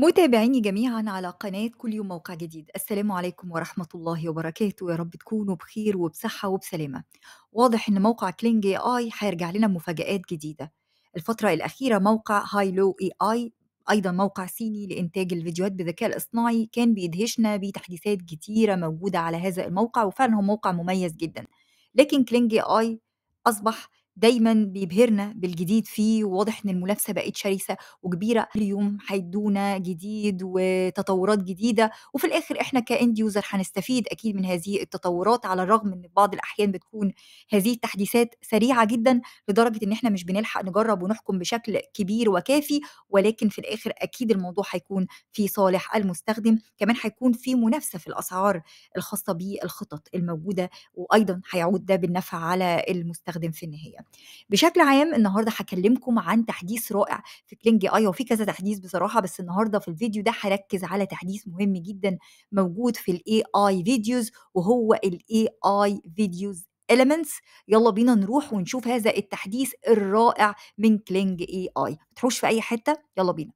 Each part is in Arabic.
متابعيني جميعا على قناة كل يوم موقع جديد السلام عليكم ورحمة الله وبركاته يا رب تكونوا بخير وبصحة وبسلامة واضح ان موقع كلينج اي اي هيرجع لنا مفاجآت جديده الفترة الأخيرة موقع هايلو اي اي ايضا موقع صيني لانتاج الفيديوهات بالذكاء الاصطناعي كان بيدهشنا بتحديثات كتيره موجوده على هذا الموقع وفعلا هو موقع مميز جدا لكن كلينج اي اصبح دايما بيبهرنا بالجديد فيه وواضح ان المنافسه بقت شرسه وكبيره كل يوم هيدونا جديد وتطورات جديده وفي الاخر احنا كاند يوزر هنستفيد اكيد من هذه التطورات على الرغم ان بعض الاحيان بتكون هذه التحديثات سريعه جدا لدرجه ان احنا مش بنلحق نجرب ونحكم بشكل كبير وكافي ولكن في الاخر اكيد الموضوع هيكون في صالح المستخدم كمان هيكون في منافسه في الاسعار الخاصه بالخطط الموجوده وايضا هيعود ده بالنفع على المستخدم في النهايه بشكل عام النهارده هكلمكم عن تحديث رائع في كلينج اي وفي كذا تحديث بصراحه بس النهارده في الفيديو ده هركز على تحديث مهم جدا موجود في الاي اي فيديوز وهو الاي اي فيديوز elements يلا بينا نروح ونشوف هذا التحديث الرائع من كلينج اي اي ما في اي حته يلا بينا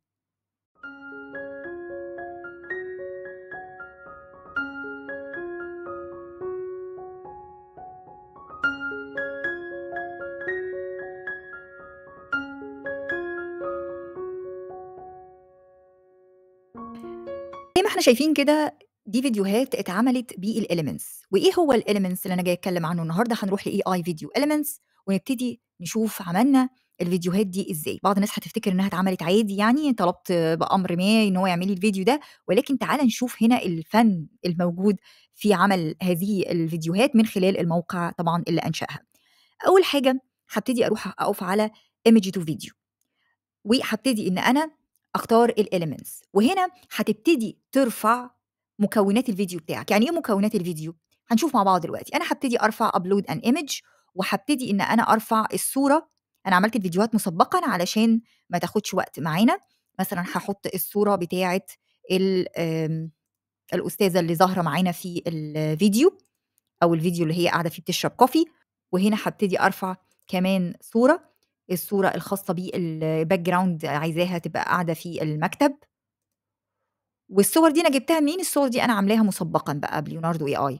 احنا شايفين كده دي فيديوهات اتعملت بالاليمنتس وايه هو الاليمنتس اللي انا جاي اتكلم عنه النهارده هنروح لاي اي آه، فيديو اليمنتس ونبتدي نشوف عملنا الفيديوهات دي ازاي بعض الناس هتفتكر انها اتعملت عادي يعني طلبت بامر ما ان هو يعمل لي الفيديو ده ولكن تعال نشوف هنا الفن الموجود في عمل هذه الفيديوهات من خلال الموقع طبعا اللي انشاها اول حاجه هبتدي اروح اقف على ايمج تو فيديو وهبتدي ان انا اختار الاليمنتس وهنا هتبتدي ترفع مكونات الفيديو بتاعك يعني ايه مكونات الفيديو هنشوف مع بعض دلوقتي انا هبتدي ارفع ابلود ان ايمج وهبتدي ان انا ارفع الصوره انا عملت الفيديوهات مسبقا علشان ما تاخدش وقت معانا مثلا هحط الصوره بتاعه الاستاذه اللي ظاهره معانا في الفيديو او الفيديو اللي هي قاعده فيه بتشرب كوفي وهنا هبتدي ارفع كمان صوره الصوره الخاصه بالباك جراوند عايزاها تبقى قاعده في المكتب والصور دي انا جبتها منين الصور دي انا عاملاها مسبقا بقى بليوناردو اي اي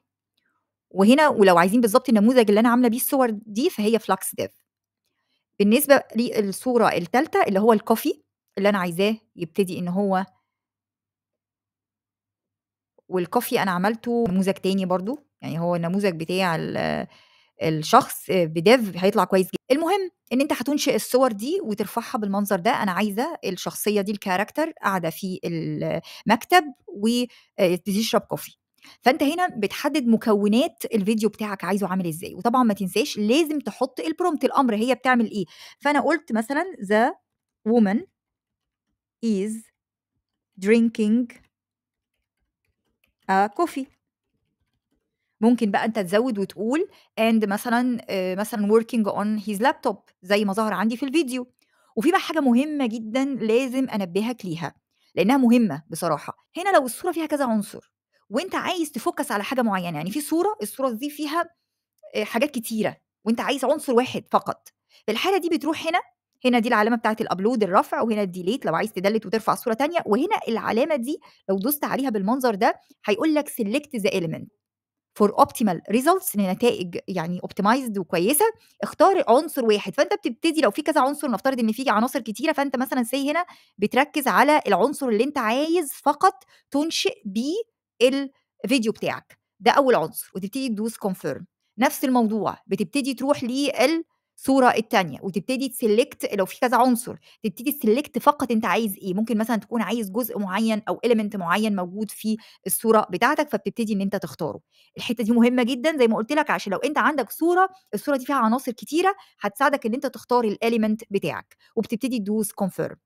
وهنا ولو عايزين بالظبط النموذج اللي انا عامله بيه الصور دي فهي فلاكس ديف بالنسبه للصوره الثالثه اللي هو الكوفي اللي انا عايزاه يبتدي ان هو والكوفي انا عملته نموذج تاني برضو يعني هو النموذج بتاع الشخص بديف هيطلع كويس جدا المهم ان انت هتنشئ الصور دي وترفعها بالمنظر ده انا عايزه الشخصيه دي الكاركتر قاعده في المكتب وبتشرب كوفي فانت هنا بتحدد مكونات الفيديو بتاعك عايزه عامل ازاي وطبعا ما تنساش لازم تحط البرومت الامر هي بتعمل ايه فانا قلت مثلا ذا woman is drinking a coffee ممكن بقى انت تزود وتقول اند مثلا آه، مثلا working on his laptop زي ما ظهر عندي في الفيديو وفي بقى حاجه مهمه جدا لازم انبهك ليها لانها مهمه بصراحه هنا لو الصوره فيها كذا عنصر وانت عايز تفوكس على حاجه معينه يعني في صوره الصوره دي فيها آه، حاجات كتيره وانت عايز عنصر واحد فقط في الحاله دي بتروح هنا هنا دي العلامه بتاعه الابلود الرفع وهنا الديليت لو عايز تدلت وترفع صوره تانية وهنا العلامه دي لو دوست عليها بالمنظر ده هيقول لك سيلكت ذا element فور اوبتيمال ريزلتس لنتائج يعني اوبتمايزد وكويسه اختار عنصر واحد فانت بتبتدي لو في كذا عنصر نفترض ان في عناصر كتيره فانت مثلا سي هنا بتركز على العنصر اللي انت عايز فقط تنشئ بيه الفيديو بتاعك ده اول عنصر وتبتدي تدوس كونفيرم نفس الموضوع بتبتدي تروح لل الصوره الثانيه وتبتدي تسلكت لو في كذا عنصر تبتدي تسلكت فقط انت عايز ايه ممكن مثلا تكون عايز جزء معين او اليمنت معين موجود في الصوره بتاعتك فبتبتدي ان انت تختاره الحته دي مهمه جدا زي ما قلت لك عشان لو انت عندك صوره الصوره دي فيها عناصر كتيره هتساعدك ان انت تختار الاليمنت بتاعك وبتبتدي تدوس كونفيرم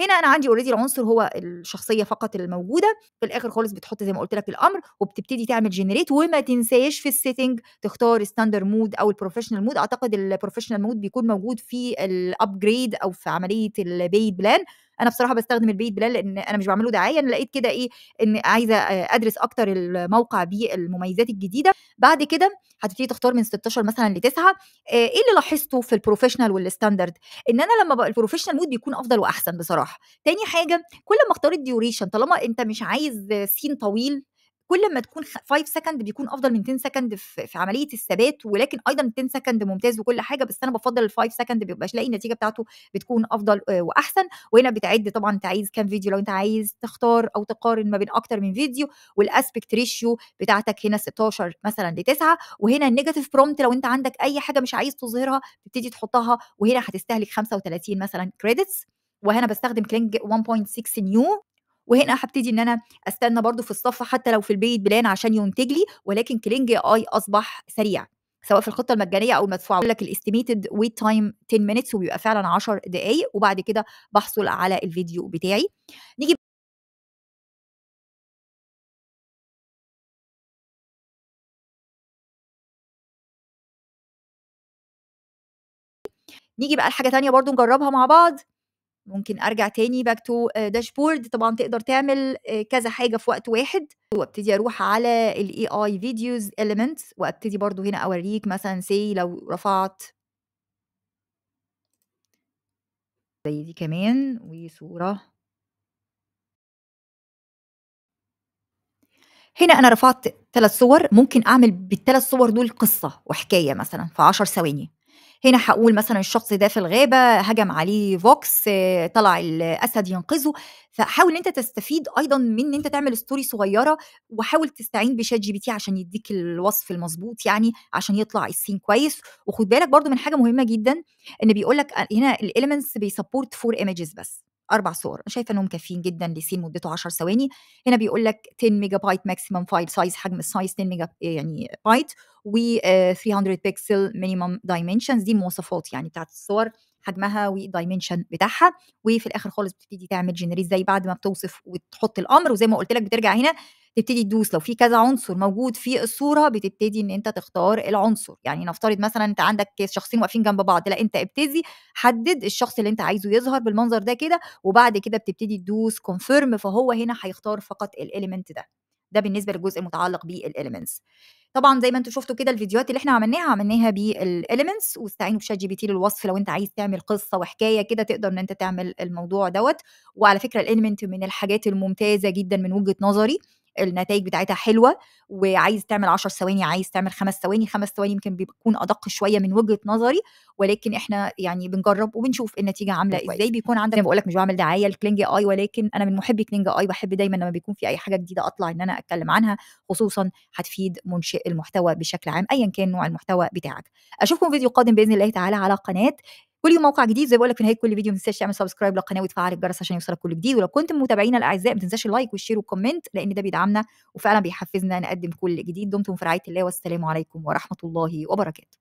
هنا انا عندي اوريدي العنصر هو الشخصيه فقط الموجوده في الاخر خالص بتحط زي ما قلت لك الامر وبتبتدي تعمل جنريت وما تنساش في السيتنج تختار ستاندر مود او البروفيشنال مود اعتقد البروفيشنال مود بيكون موجود في الابجريد او في عمليه البيد بلان انا بصراحه بستخدم البيت بلال لان انا مش بعمله دعايه انا لقيت كده ايه ان عايزه ادرس اكتر الموقع بالمميزات الجديده بعد كده هتبتدي تختار من 16 مثلا ل 9 آه، ايه اللي لاحظته في البروفيشنال والستاندرد ان انا لما بقى البروفيشنال مود بيكون افضل واحسن بصراحه تاني حاجه كل ما اختار الديوريشن طالما انت مش عايز سين طويل كل ما تكون 5 سكند بيكون افضل من 10 سكند في, عمليه الثبات ولكن ايضا 10 سكند ممتاز وكل حاجه بس انا بفضل ال 5 سكند بيبقاش لاقي النتيجه بتاعته بتكون افضل آه، واحسن وهنا بتعد طبعا انت عايز كام فيديو لو انت عايز تختار او تقارن ما بين اكتر من فيديو والاسبكت ريشيو بتاعتك هنا 16 مثلا ل 9 وهنا النيجاتيف برومت لو انت عندك اي حاجه مش عايز تظهرها تبتدي تحطها وهنا هتستهلك 35 مثلا كريدتس وهنا بستخدم كلينج 1.6 نيو وهنا هبتدي ان انا استنى برضو في الصف حتى لو في البيت بلان عشان ينتج لي ولكن كلينج اي اصبح سريع سواء في الخطه المجانيه او المدفوعه بيقول لك الاستيميتد ويت تايم 10 مينتس وبيبقى فعلا 10 دقائق وبعد كده بحصل على الفيديو بتاعي نيجي نيجي بقى لحاجه تانية برضو نجربها مع بعض ممكن ارجع تاني باك تو داشبورد طبعا تقدر تعمل آه، كذا حاجه في وقت واحد وابتدي اروح على الاي اي فيديوز elements وابتدي برضو هنا اوريك مثلا سي لو رفعت زي دي كمان وصوره هنا انا رفعت ثلاث صور ممكن اعمل بالثلاث صور دول قصه وحكايه مثلا في 10 ثواني هنا هقول مثلا الشخص ده في الغابه هجم عليه فوكس طلع الاسد ينقذه فحاول ان انت تستفيد ايضا من ان انت تعمل ستوري صغيره وحاول تستعين بشات جي بي تي عشان يديك الوصف المظبوط يعني عشان يطلع السين كويس وخد بالك برضو من حاجه مهمه جدا ان بيقول لك هنا الاليمنتس بيسبورت فور ايمجز بس اربع صور انا شايفه انهم كافيين جدا لسين مدته 10 ثواني هنا بيقول لك 10 ميجا بايت ماكسيمم فايل سايز حجم السايز 10 ميجا يعني بايت و 300 بيكسل مينيمم دايمنشنز دي مواصفات يعني بتاعت الصور حجمها والدايمنشن بتاعها وفي الاخر خالص بتبتدي تعمل جنريت زي بعد ما بتوصف وتحط الامر وزي ما قلت لك بترجع هنا تبتدي تدوس لو في كذا عنصر موجود في الصوره بتبتدي ان انت تختار العنصر يعني نفترض مثلا انت عندك شخصين واقفين جنب بعض لا انت ابتدي حدد الشخص اللي انت عايزه يظهر بالمنظر ده كده وبعد كده بتبتدي تدوس كونفيرم فهو هنا هيختار فقط الاليمنت ده ده بالنسبه للجزء المتعلق بالاليمنتس طبعا زي ما انتم شفتوا كده الفيديوهات اللي احنا عملناها عملناها بالاليمنتس واستعينوا بشات جي بي تي للوصف لو انت عايز تعمل قصه وحكايه كده تقدر ان انت تعمل الموضوع دوت وعلى فكره الاليمنت من الحاجات الممتازه جدا من وجهه نظري النتائج بتاعتها حلوه وعايز تعمل 10 ثواني عايز تعمل خمس ثواني خمس ثواني يمكن بيكون ادق شويه من وجهه نظري ولكن احنا يعني بنجرب وبنشوف النتيجه عامله ازاي بيكون عندنا بقول لك مش بعمل دعايه لكلينج اي ولكن انا من محبي كلينج اي بحب دايما لما بيكون في اي حاجه جديده اطلع ان انا اتكلم عنها خصوصا هتفيد منشئ المحتوى بشكل عام ايا كان نوع المحتوى بتاعك اشوفكم فيديو قادم باذن الله تعالى على قناه كل يوم موقع جديد زي بقول لك في نهايه كل فيديو ما تنساش تعمل سبسكرايب للقناه وتفعل الجرس عشان يوصلك كل جديد ولو كنت متابعينا الاعزاء ما تنساش اللايك والشير والكومنت لان ده بيدعمنا وفعلا بيحفزنا نقدم كل جديد دمتم في رعايه الله والسلام عليكم ورحمه الله وبركاته